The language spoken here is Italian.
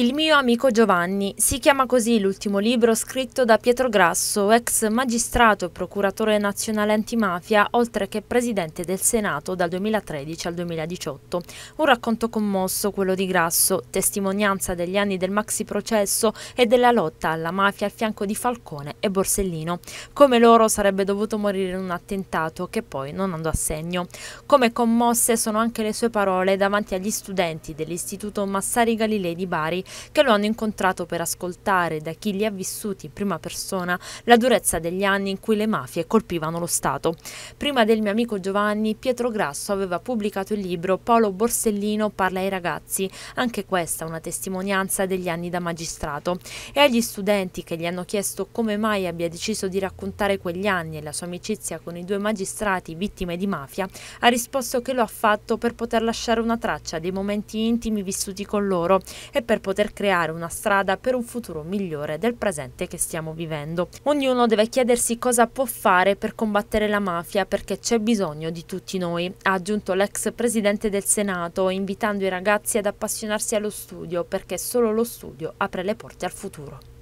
Il mio amico Giovanni si chiama così l'ultimo libro scritto da Pietro Grasso, ex magistrato e procuratore nazionale antimafia, oltre che presidente del Senato dal 2013 al 2018. Un racconto commosso, quello di Grasso, testimonianza degli anni del maxi processo e della lotta alla mafia al fianco di Falcone e Borsellino. Come loro sarebbe dovuto morire in un attentato che poi non andò a segno. Come commosse sono anche le sue parole davanti agli studenti dell'Istituto Massari Galilei di Bari che lo hanno incontrato per ascoltare da chi li ha vissuti in prima persona la durezza degli anni in cui le mafie colpivano lo Stato. Prima del mio amico Giovanni, Pietro Grasso aveva pubblicato il libro Paolo Borsellino parla ai ragazzi, anche questa una testimonianza degli anni da magistrato. E agli studenti che gli hanno chiesto come mai abbia deciso di raccontare quegli anni e la sua amicizia con i due magistrati vittime di mafia, ha risposto che lo ha fatto per poter lasciare una traccia dei momenti intimi vissuti con loro e per poter creare una strada per un futuro migliore del presente che stiamo vivendo. Ognuno deve chiedersi cosa può fare per combattere la mafia perché c'è bisogno di tutti noi, ha aggiunto l'ex presidente del Senato invitando i ragazzi ad appassionarsi allo studio perché solo lo studio apre le porte al futuro.